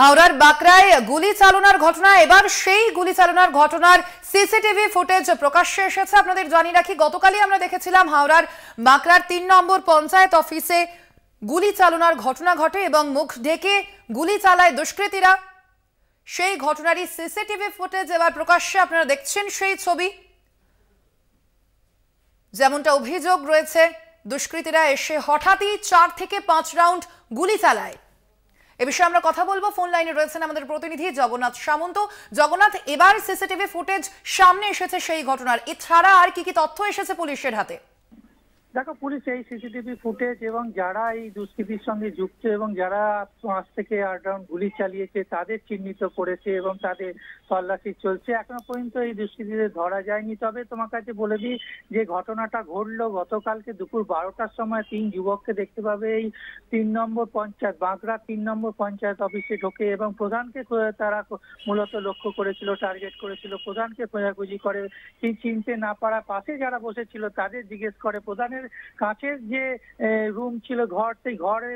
হাওড়ার বাঁকড়ায় গুলি চালনার ঘটনা এবার সেই গুলি চালনার ঘটনার সিসিটিভি ফুটেজ প্রকাশ্যে এসেছে আপনাদের জানিয়ে রাখি গতকালই আমরা দেখেছিলাম হাওড়ার বাঁকড়ার তিন নম্বর পঞ্চায়েত অফিসে গুলি চালনার ঘটনা ঘটে এবং মুখ ঢেকে গুলি চালায় দুষ্কৃতীরা সেই ঘটনারই সিসিটিভি ফুটেজ এবার প্রকাশ্যে আপনারা দেখছেন সেই ছবি যেমনটা অভিযোগ রয়েছে দুষ্কৃতীরা এসে হঠাৎই চার থেকে পাঁচ রাউন্ড গুলি চালায় এ বিষয়ে আমরা কথা বলবো ফোন লাইনে রয়েছেন আমাদের প্রতিনিধি জগন্নাথ সামন্ত জগন্নাথ এবার সিসিটিভি ফুটেজ সামনে এসেছে সেই ঘটনার এছাড়া আর কি কি তথ্য এসেছে পুলিশের হাতে দেখো পুলিশ এই সিসিটিভি ফুটেজ এবং যারা এই দুষ্কৃতির সঙ্গে যুক্ত এবং যারা পাঁচ থেকে আট রাউন্ড গুলি চালিয়েছে তাদের চিহ্নিত করেছে এবং তাদের তল্লাশি চলছে এখনো পর্যন্ত এই দুষ্কৃতিদের ধরা যায়নি তবে তোমার কাছে বলে দিই যে ঘটনাটা ঘটলো গতকালকে দুপুর বারোটার সময় তিন যুবককে দেখতে পাবে এই তিন নম্বর পঞ্চায়েত বাঁকড়া তিন নম্বর পঞ্চায়েত অফিসে ঢোকে এবং প্রধানকে তারা মূলত লক্ষ্য করেছিল টার্গেট করেছিল প্রধানকে খোঁজাখুঁজি করে চিনতে না পারা পাশে যারা বসেছিল তাদের জিজ্ঞেস করে প্রধানের ঘরের কাঁচের যে রুম ছিল ঘর সেই ঘরে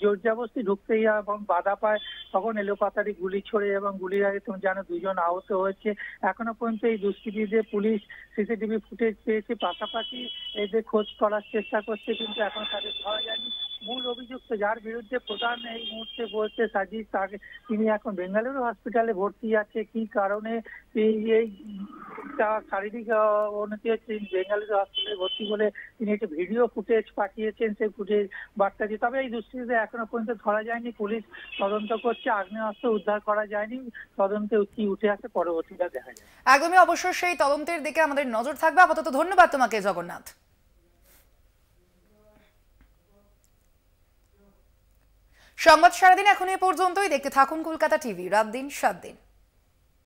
জোর জবস্তি ঢুকতেই এবং বাধা পায় তখন এলোপাতারি গুলি ছড়ে এবং গুলি আগে তুমি জানো দুজন আহত হয়েছে এখনো পর্যন্ত এই দুষ্কৃতীদের পুলিশ সিসিটিভি ফুটেজ পেয়েছে পাশাপাশি এদের খোঁজ করার চেষ্টা করছে কিন্তু এখন তাদের ধরা যায়নি মূল অভিযুক্ত যার বিরুদ্ধে প্রধান এই মুহূর্তে বলছে সাজিদ তাকে তিনি এখন বেঙ্গালুরু হসপিটালে ভর্তি আছে কি কারণে এই একটা শারীরিক উন্নতি হচ্ছে বেঙ্গালি হসপিটালে ভর্তি বলে তিনি একটা ভিডিও ফুটেজ পাঠিয়েছেন সেই ফুটেজ বার্তা দিয়ে তবে এই দুষ্কৃতিতে এখনো পর্যন্ত ধরা যায়নি পুলিশ তদন্ত করছে আগ্নেয়াস্ত্র উদ্ধার করা যায়নি তদন্তে কি উঠে আসে পরবর্তীটা দেখা যায় একদমই অবশ্য সেই তদন্তের দিকে আমাদের নজর থাকবে আপাতত ধন্যবাদ তোমাকে জগন্নাথ সংবাদ সারাদিন এখন এ পর্যন্তই দেখতে থাকুন কলকাতা টিভি রাত দিন সাত দিন